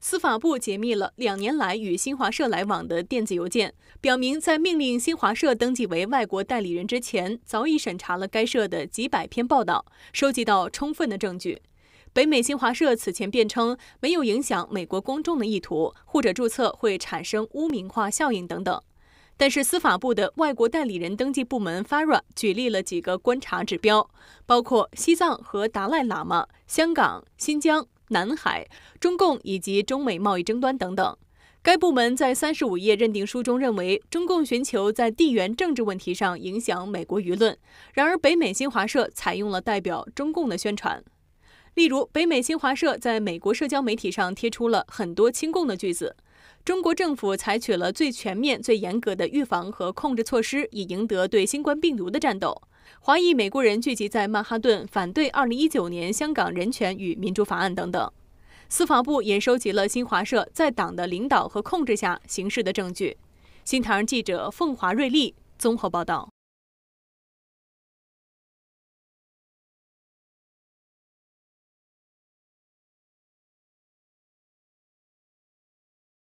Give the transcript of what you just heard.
司法部解密了两年来与新华社来往的电子邮件，表明在命令新华社登记为外国代理人之前，早已审查了该社的几百篇报道，收集到充分的证据。北美新华社此前辩称，没有影响美国公众的意图，或者注册会产生污名化效应等等。但是司法部的外国代理人登记部门发软，举例了几个观察指标，包括西藏和达赖喇嘛、香港、新疆。南海、中共以及中美贸易争端等等，该部门在三十五页认定书中认为，中共寻求在地缘政治问题上影响美国舆论。然而，北美新华社采用了代表中共的宣传，例如，北美新华社在美国社交媒体上贴出了很多亲共的句子。中国政府采取了最全面、最严格的预防和控制措施，以赢得对新冠病毒的战斗。华裔美国人聚集在曼哈顿，反对2019年香港人权与民主法案等等。司法部也收集了新华社在党的领导和控制下行事的证据。新唐人记者凤华瑞丽综合报道。